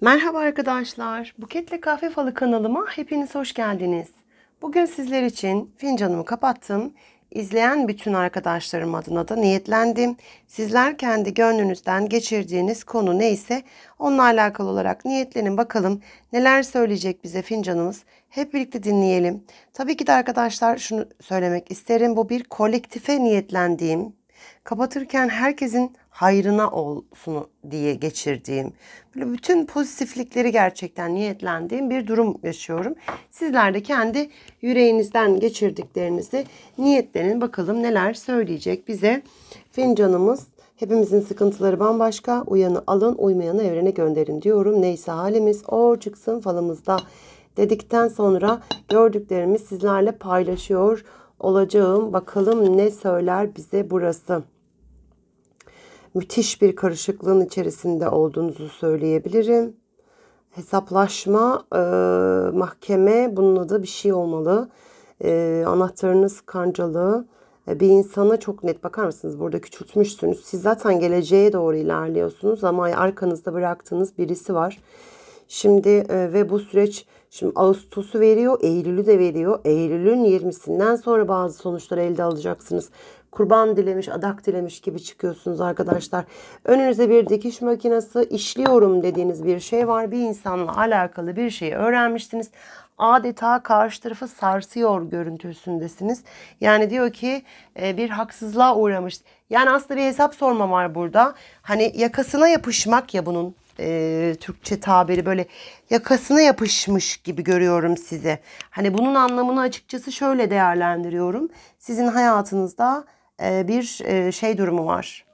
Merhaba arkadaşlar. Buketle Kahve Falı kanalıma hepiniz hoş geldiniz. Bugün sizler için fincanımı kapattım. İzleyen bütün arkadaşlarım adına da niyetlendim. Sizler kendi gönlünüzden geçirdiğiniz konu neyse onunla alakalı olarak niyetlenin bakalım neler söyleyecek bize fincanımız. Hep birlikte dinleyelim. Tabii ki de arkadaşlar şunu söylemek isterim. Bu bir kolektife niyetlendiğim, kapatırken herkesin hayrına olsun diye geçirdiğim, böyle bütün pozitiflikleri gerçekten niyetlendiğim bir durum yaşıyorum. Sizler de kendi yüreğinizden geçirdiklerinizi niyetlenin. Bakalım neler söyleyecek bize fincanımız. Hepimizin sıkıntıları bambaşka. Uyanı alın, uymayanı evrene gönderin diyorum. Neyse halimiz o çıksın falımızda dedikten sonra gördüklerimi sizlerle paylaşıyor olacağım. Bakalım ne söyler bize burası müthiş bir karışıklığın içerisinde olduğunuzu söyleyebilirim. Hesaplaşma, e, mahkeme bunun adı bir şey olmalı. E, anahtarınız kancalı. E, bir insana çok net bakar mısınız? Burada küçültmüşsünüz. Siz zaten geleceğe doğru ilerliyorsunuz ama arkanızda bıraktığınız birisi var. Şimdi e, ve bu süreç şimdi Ağustos'u veriyor, Eylül'ü de veriyor. Eylül'ün 20'sinden sonra bazı sonuçları elde alacaksınız kurban dilemiş, adak dilemiş gibi çıkıyorsunuz arkadaşlar. Önünüze bir dikiş makinesi, işliyorum dediğiniz bir şey var. Bir insanla alakalı bir şeyi öğrenmiştiniz. Adeta karşı tarafı sarsıyor görüntüsündesiniz. Yani diyor ki e, bir haksızlığa uğramış. Yani aslında bir hesap sorma var burada. Hani yakasına yapışmak ya bunun e, Türkçe tabiri böyle yakasına yapışmış gibi görüyorum sizi. Hani bunun anlamını açıkçası şöyle değerlendiriyorum. Sizin hayatınızda e, bir e, şey durumu var.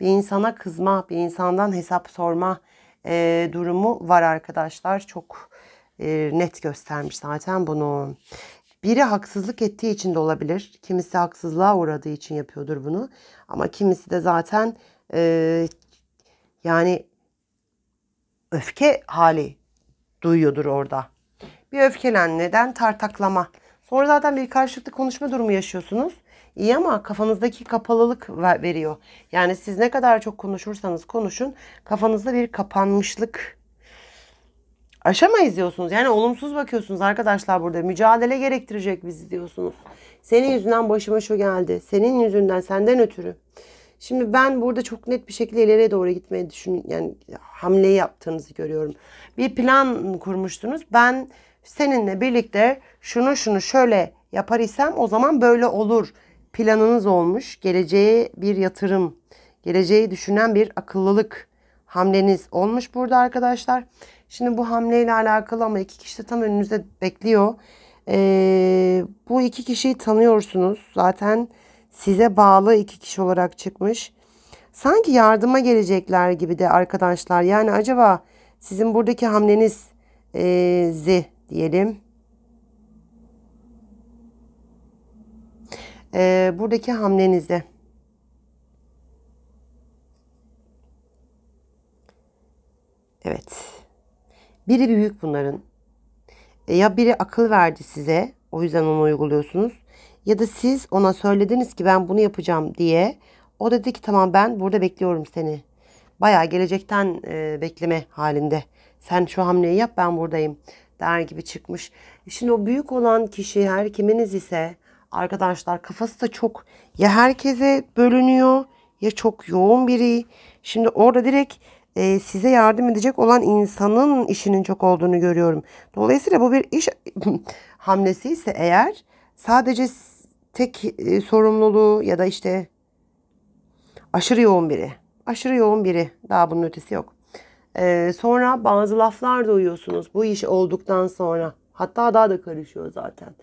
Bir insana kızma, bir insandan hesap sorma e, durumu var arkadaşlar. Çok net göstermiş zaten bunu. Biri haksızlık ettiği için de olabilir. Kimisi haksızlığa uğradığı için yapıyordur bunu. Ama kimisi de zaten yani öfke hali duyuyordur orada. Bir öfkelenmeden tartaklama. Sonra zaten bir karşılıklı konuşma durumu yaşıyorsunuz. İyi ama kafanızdaki kapalılık veriyor. Yani siz ne kadar çok konuşursanız konuşun kafanızda bir kapanmışlık aşamayız diyorsunuz. Yani olumsuz bakıyorsunuz arkadaşlar burada. Mücadele gerektirecek bizi diyorsunuz. Senin yüzünden başıma şu geldi. Senin yüzünden, senden ötürü. Şimdi ben burada çok net bir şekilde ileriye doğru gitmeye düşün yani hamle yaptığınızı görüyorum. Bir plan kurmuştunuz. Ben seninle birlikte şunu şunu şöyle yapar isem o zaman böyle olur planınız olmuş, geleceğe bir yatırım, geleceği düşünen bir akıllılık hamleniz olmuş burada arkadaşlar. Şimdi bu hamleyle alakalı ama iki kişi de tam önünüzde bekliyor. Ee, bu iki kişiyi tanıyorsunuz. Zaten size bağlı iki kişi olarak çıkmış. Sanki yardıma gelecekler gibi de arkadaşlar. Yani acaba sizin buradaki hamleniz e, diyelim. e, buradaki hamlenizde. Evet. Biri büyük bunların. E, ya biri akıl verdi size. O yüzden onu uyguluyorsunuz. Ya da siz ona söylediniz ki ben bunu yapacağım diye. O dedi ki tamam ben burada bekliyorum seni. Baya gelecekten e, bekleme halinde. Sen şu hamleyi yap ben buradayım. Der gibi çıkmış. Şimdi o büyük olan kişi her kiminiz ise arkadaşlar kafası da çok ya herkese bölünüyor ya çok yoğun biri. Şimdi orada direkt e, size yardım edecek olan insanın işinin çok olduğunu görüyorum. Dolayısıyla bu bir iş hamlesi ise eğer sadece tek e, sorumluluğu ya da işte aşırı yoğun biri. Aşırı yoğun biri. Daha bunun ötesi yok. E, sonra bazı laflar duyuyorsunuz bu iş olduktan sonra. Hatta daha da karışıyor zaten.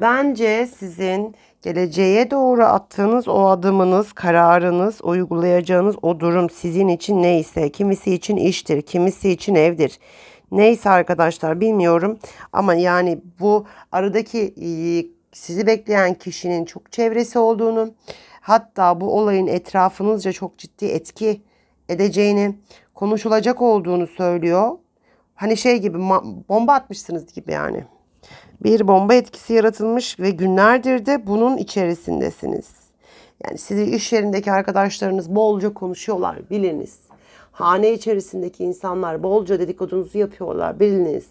Bence sizin geleceğe doğru attığınız o adımınız, kararınız, uygulayacağınız o durum sizin için neyse, kimisi için iştir, kimisi için evdir. Neyse arkadaşlar bilmiyorum ama yani bu aradaki sizi bekleyen kişinin çok çevresi olduğunu, hatta bu olayın etrafınızca çok ciddi etki edeceğini, konuşulacak olduğunu söylüyor. Hani şey gibi bomba atmışsınız gibi yani bir bomba etkisi yaratılmış ve günlerdir de bunun içerisindesiniz. Yani sizi iş yerindeki arkadaşlarınız bolca konuşuyorlar biliniz. Hane içerisindeki insanlar bolca dedikodunuzu yapıyorlar biliniz.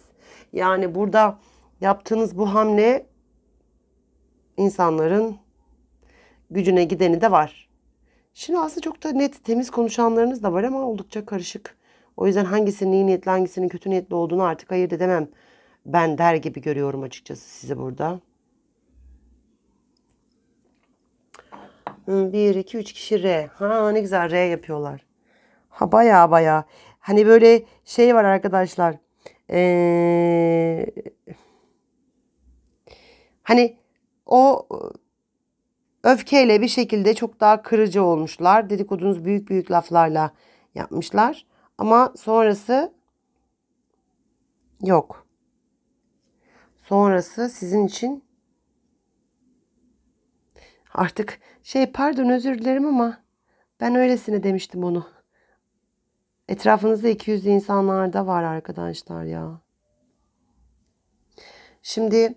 Yani burada yaptığınız bu hamle insanların gücüne gideni de var. Şimdi aslında çok da net temiz konuşanlarınız da var ama oldukça karışık. O yüzden hangisinin iyi niyetli hangisinin kötü niyetli olduğunu artık ayırt edemem ben der gibi görüyorum açıkçası sizi burada. 1, 2, 3 kişi R. Ha ne güzel R yapıyorlar. Ha baya baya. Hani böyle şey var arkadaşlar. Ee, hani o öfkeyle bir şekilde çok daha kırıcı olmuşlar. Dedikodunuz büyük büyük laflarla yapmışlar. Ama sonrası yok. Sonrası sizin için artık şey pardon özür dilerim ama ben öylesine demiştim onu. Etrafınızda 200 insanlar da var arkadaşlar ya. Şimdi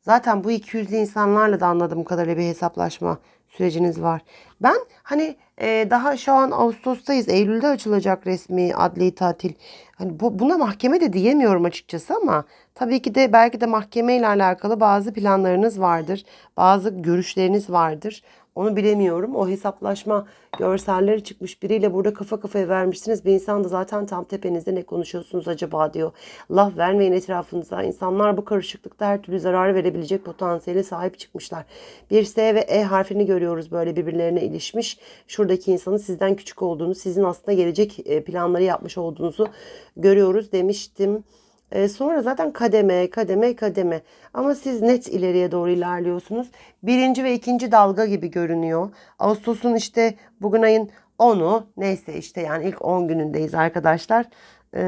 zaten bu 200 insanlarla da anladığım kadarıyla bir hesaplaşma süreciniz var. Ben hani e, daha şu an Ağustos'tayız. Eylül'de açılacak resmi adli tatil. Hani bu, buna mahkeme de diyemiyorum açıkçası ama Tabii ki de belki de mahkeme ile alakalı bazı planlarınız vardır. Bazı görüşleriniz vardır. Onu bilemiyorum. O hesaplaşma görselleri çıkmış biriyle burada kafa kafaya vermişsiniz. Bir insan da zaten tam tepenizde ne konuşuyorsunuz acaba diyor. Laf vermeyin etrafınıza. İnsanlar bu karışıklıkta her türlü zarar verebilecek potansiyele sahip çıkmışlar. Bir S ve E harfini görüyoruz böyle birbirlerine ilişmiş. Şuradaki insanın sizden küçük olduğunu, sizin aslında gelecek e, planları yapmış olduğunuzu görüyoruz demiştim. E, sonra zaten kademe, kademe, kademe. Ama siz net ileriye doğru ilerliyorsunuz. Birinci ve ikinci dalga gibi görünüyor. Ağustos'un işte bugün ayın 10'u neyse işte yani ilk 10 günündeyiz arkadaşlar. E, ee,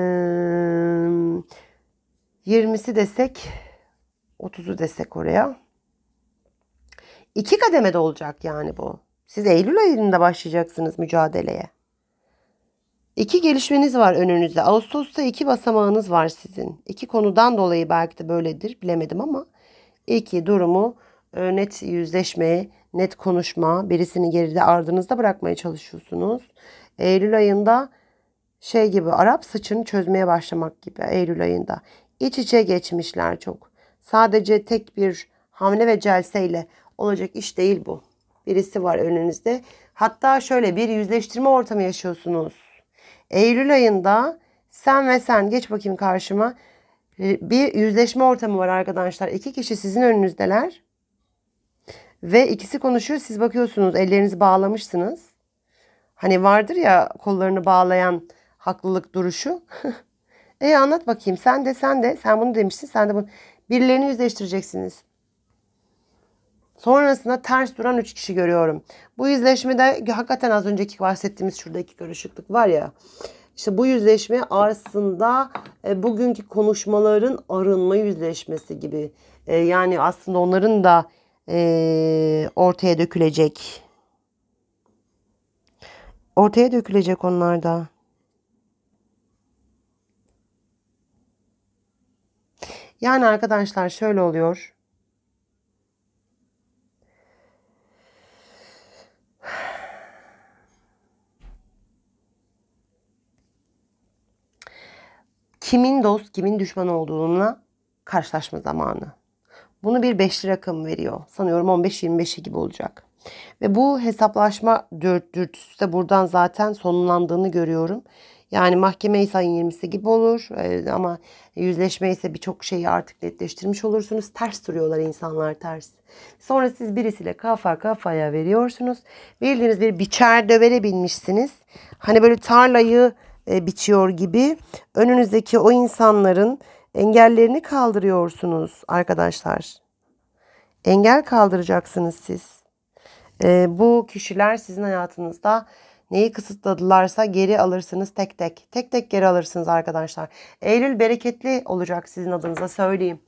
20'si desek 30'u desek oraya. İki kademede olacak yani bu. Siz Eylül ayında başlayacaksınız mücadeleye. İki gelişmeniz var önünüzde. Ağustos'ta iki basamağınız var sizin. İki konudan dolayı belki de böyledir bilemedim ama iki durumu e, net yüzleşmeye, net konuşma, birisini geride ardınızda bırakmaya çalışıyorsunuz. Eylül ayında şey gibi Arap saçını çözmeye başlamak gibi Eylül ayında. İç içe geçmişler çok. Sadece tek bir hamle ve celseyle olacak iş değil bu. Birisi var önünüzde. Hatta şöyle bir yüzleştirme ortamı yaşıyorsunuz. Eylül ayında sen ve sen geç bakayım karşıma. E, bir yüzleşme ortamı var arkadaşlar. İki kişi sizin önünüzdeler. Ve ikisi konuşuyor. Siz bakıyorsunuz ellerinizi bağlamışsınız. Hani vardır ya kollarını bağlayan haklılık duruşu. e anlat bakayım sen de sen de sen bunu demişsin sen de bunu. Birilerini yüzleştireceksiniz. Sonrasında ters duran 3 kişi görüyorum. Bu yüzleşmede hakikaten az önceki bahsettiğimiz şuradaki karışıklık var ya. İşte bu yüzleşme arasında e, bugünkü konuşmaların arınma yüzleşmesi gibi. E, yani aslında onların da e, ortaya dökülecek. Ortaya dökülecek onlar da. Yani arkadaşlar şöyle oluyor. kimin dost kimin düşman olduğuna karşılaşma zamanı. Bunu bir beşli rakam veriyor. Sanıyorum 15-25'i gibi olacak. Ve bu hesaplaşma dürtüsü de buradan zaten sonlandığını görüyorum. Yani mahkeme ise ayın 20'si gibi olur e, ama yüzleşme ise birçok şeyi artık netleştirmiş olursunuz. Ters duruyorlar insanlar ters. Sonra siz birisiyle kafa kafaya veriyorsunuz. Bildiğiniz bir biçer dövele binmişsiniz. Hani böyle tarlayı e, biçiyor gibi önünüzdeki o insanların engellerini kaldırıyorsunuz arkadaşlar. Engel kaldıracaksınız siz. E, bu kişiler sizin hayatınızda neyi kısıtladılarsa geri alırsınız tek tek. Tek tek geri alırsınız arkadaşlar. Eylül bereketli olacak sizin adınıza söyleyeyim.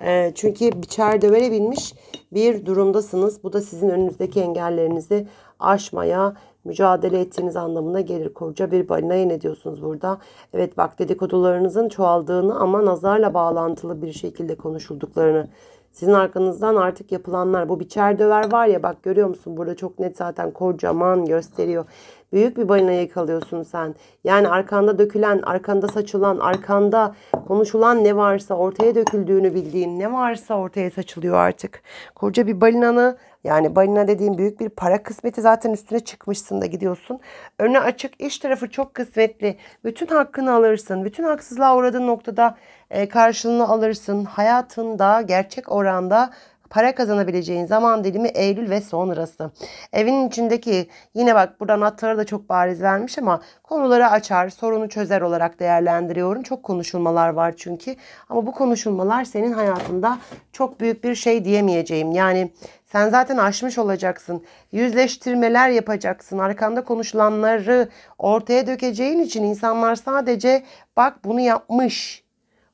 E, çünkü biçer dövere binmiş bir durumdasınız. Bu da sizin önünüzdeki engellerinizi aşmaya, mücadele ettiğiniz anlamına gelir. Koca bir balinaya ne diyorsunuz burada? Evet bak dedikodularınızın çoğaldığını ama nazarla bağlantılı bir şekilde konuşulduklarını sizin arkanızdan artık yapılanlar bu biçer döver var ya bak görüyor musun burada çok net zaten kocaman gösteriyor. Büyük bir balina yakalıyorsun sen. Yani arkanda dökülen, arkanda saçılan, arkanda konuşulan ne varsa ortaya döküldüğünü bildiğin ne varsa ortaya saçılıyor artık. Koca bir balinanı yani balina dediğim büyük bir para kısmeti zaten üstüne çıkmışsın da gidiyorsun. Önüne açık iş tarafı çok kısmetli. Bütün hakkını alırsın. Bütün haksızlığa uğradığın noktada e, karşılığını alırsın. Hayatında gerçek oranda para kazanabileceğin zaman dilimi Eylül ve sonrası. Evinin içindeki yine bak buradan atları da çok bariz vermiş ama konuları açar, sorunu çözer olarak değerlendiriyorum. Çok konuşulmalar var çünkü ama bu konuşulmalar senin hayatında çok büyük bir şey diyemeyeceğim. Yani sen zaten aşmış olacaksın. Yüzleştirmeler yapacaksın. Arkanda konuşulanları ortaya dökeceğin için insanlar sadece bak bunu yapmış.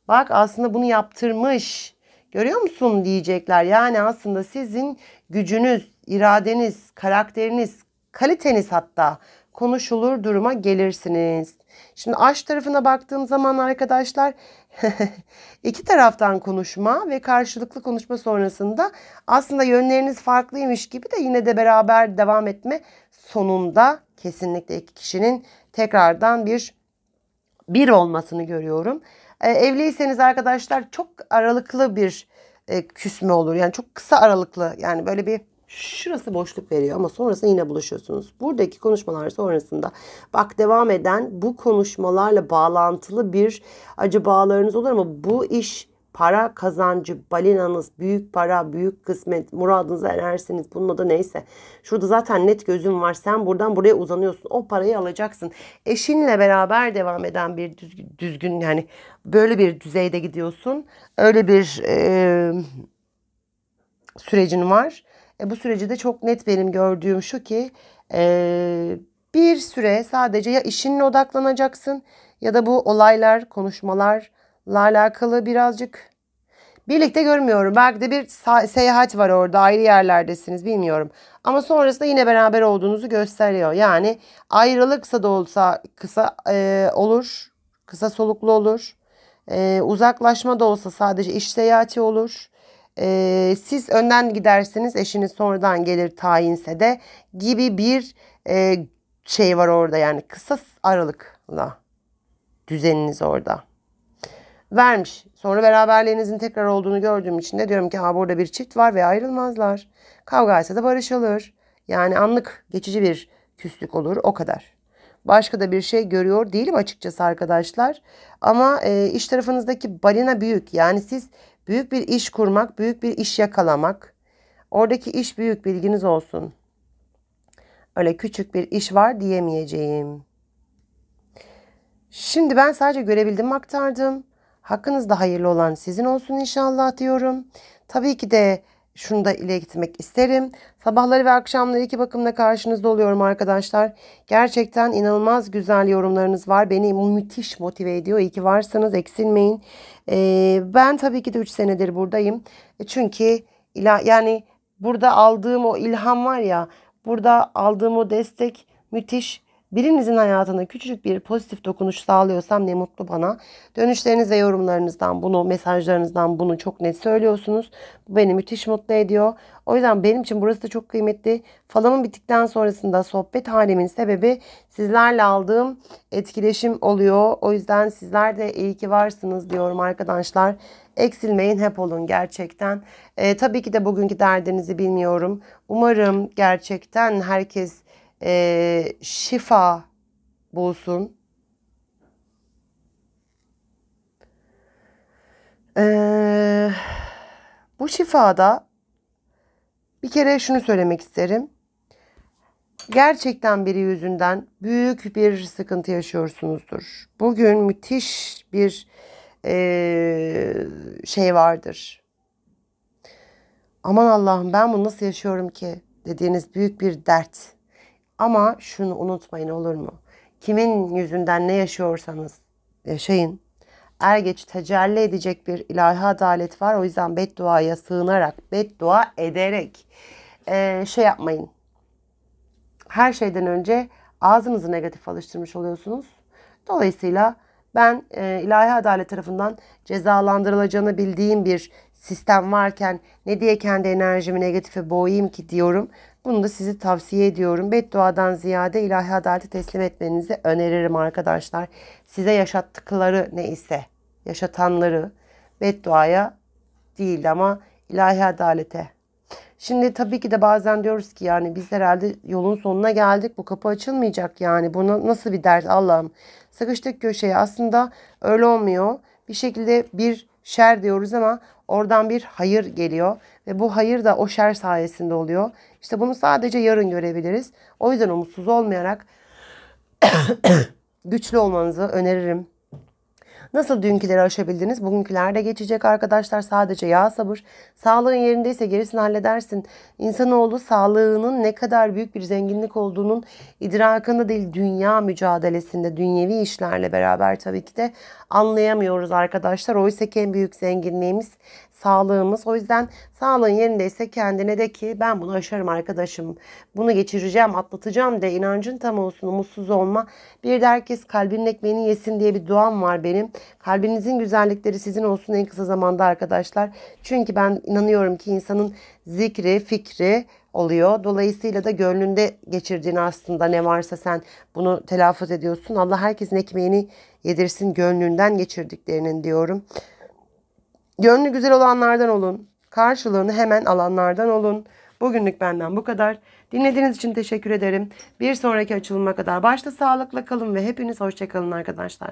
Bak aslında bunu yaptırmış Görüyor musun diyecekler. Yani aslında sizin gücünüz, iradeniz, karakteriniz, kaliteniz hatta konuşulur duruma gelirsiniz. Şimdi aş tarafına baktığım zaman arkadaşlar iki taraftan konuşma ve karşılıklı konuşma sonrasında aslında yönleriniz farklıymış gibi de yine de beraber devam etme sonunda kesinlikle iki kişinin tekrardan bir bir olmasını görüyorum. E, evliyseniz arkadaşlar çok aralıklı bir e, küsme olur. Yani çok kısa aralıklı yani böyle bir şurası boşluk veriyor ama sonrasında yine buluşuyorsunuz. Buradaki konuşmalar sonrasında bak devam eden bu konuşmalarla bağlantılı bir acı bağlarınız olur ama bu iş para kazancı, balinanız, büyük para, büyük kısmet, muradınıza erersiniz. Bunun adı neyse. Şurada zaten net gözüm var. Sen buradan buraya uzanıyorsun. O parayı alacaksın. Eşinle beraber devam eden bir düzgün yani böyle bir düzeyde gidiyorsun. Öyle bir e, sürecin var. E, bu süreci de çok net benim gördüğüm şu ki e, bir süre sadece ya işinle odaklanacaksın ya da bu olaylar, konuşmalar, la alakalı birazcık birlikte görmüyorum. Belki de bir seyahat var orada ayrı yerlerdesiniz bilmiyorum. Ama sonrasında yine beraber olduğunuzu gösteriyor. Yani ayrılıksa da olsa kısa e, olur. Kısa soluklu olur. E, uzaklaşma da olsa sadece iş seyahati olur. E, siz önden gidersiniz eşiniz sonradan gelir tayinse de gibi bir e, şey var orada yani kısa aralıkla düzeniniz orada vermiş. Sonra beraberliğinizin tekrar olduğunu gördüğüm için de diyorum ki ha burada bir çift var ve ayrılmazlar. Kavga ise de barışılır. Yani anlık geçici bir küslük olur o kadar. Başka da bir şey görüyor değilim açıkçası arkadaşlar. Ama e, iş tarafınızdaki balina büyük. Yani siz büyük bir iş kurmak, büyük bir iş yakalamak. Oradaki iş büyük bilginiz olsun. Öyle küçük bir iş var diyemeyeceğim. Şimdi ben sadece görebildim aktardım. Hakkınızda hayırlı olan sizin olsun inşallah diyorum. Tabii ki de şunu da ile gitmek isterim. Sabahları ve akşamları iki bakımla karşınızda oluyorum arkadaşlar. Gerçekten inanılmaz güzel yorumlarınız var. Beni müthiş motive ediyor. İyi ki varsanız eksilmeyin. Ee, ben tabii ki de 3 senedir buradayım. E, çünkü ila, yani burada aldığım o ilham var ya. Burada aldığım o destek müthiş Birinizin hayatına küçücük bir pozitif dokunuş sağlıyorsam ne mutlu bana. Dönüşleriniz ve yorumlarınızdan bunu, mesajlarınızdan bunu çok net söylüyorsunuz. Bu beni müthiş mutlu ediyor. O yüzden benim için burası da çok kıymetli. Falamın bittikten sonrasında sohbet halimin sebebi sizlerle aldığım etkileşim oluyor. O yüzden sizler de iyi ki varsınız diyorum arkadaşlar. Eksilmeyin hep olun gerçekten. Ee, tabii ki de bugünkü derdinizi bilmiyorum. Umarım gerçekten herkes e, şifa bulsun. Ee, bu şifada bir kere şunu söylemek isterim. Gerçekten biri yüzünden büyük bir sıkıntı yaşıyorsunuzdur. Bugün müthiş bir e, şey vardır. Aman Allah'ım ben bunu nasıl yaşıyorum ki dediğiniz büyük bir dert. Ama şunu unutmayın olur mu? Kimin yüzünden ne yaşıyorsanız yaşayın. Er geç tecelli edecek bir ilahi adalet var. O yüzden bedduaya sığınarak, beddua ederek şey yapmayın. Her şeyden önce ağzınızı negatif alıştırmış oluyorsunuz. Dolayısıyla ben e, ilahi adalet tarafından cezalandırılacağını bildiğim bir sistem varken ne diye kendi enerjimi negatife boğayım ki diyorum. Bunu da sizi tavsiye ediyorum. Bedduadan ziyade ilahi adaleti teslim etmenizi öneririm arkadaşlar. Size yaşattıkları neyse, yaşatanları bedduaya değil ama ilahi adalete. Şimdi tabii ki de bazen diyoruz ki yani biz herhalde yolun sonuna geldik. Bu kapı açılmayacak yani. bu nasıl bir dert Allah'ım. Sıkıştık köşeye. Aslında öyle olmuyor. Bir şekilde bir şer diyoruz ama oradan bir hayır geliyor ve bu hayır da o şer sayesinde oluyor. İşte bunu sadece yarın görebiliriz. O yüzden umutsuz olmayarak güçlü olmanızı öneririm. Nasıl dünküleri aşabildiniz? Bugünküler de geçecek arkadaşlar. Sadece yağ sabır. Sağlığın yerindeyse gerisini halledersin. İnsanoğlu sağlığının ne kadar büyük bir zenginlik olduğunun idrakında değil dünya mücadelesinde, dünyevi işlerle beraber tabii ki de anlayamıyoruz arkadaşlar. Oysa ki en büyük zenginliğimiz sağlığımız. O yüzden sağlığın yerindeyse kendine de ki ben bunu aşarım arkadaşım. Bunu geçireceğim, atlatacağım de inancın tam olsun, umutsuz olma. Bir de herkes kalbinin ekmeğini yesin diye bir duam var benim. Kalbinizin güzellikleri sizin olsun en kısa zamanda arkadaşlar. Çünkü ben inanıyorum ki insanın zikri, fikri oluyor. Dolayısıyla da gönlünde geçirdiğin aslında ne varsa sen bunu telaffuz ediyorsun. Allah herkesin ekmeğini yedirsin gönlünden geçirdiklerinin diyorum. Gönlü güzel olanlardan olun. Karşılığını hemen alanlardan olun. Bugünlük benden bu kadar. Dinlediğiniz için teşekkür ederim. Bir sonraki açılıma kadar başta sağlıkla kalın ve hepiniz hoşçakalın arkadaşlar.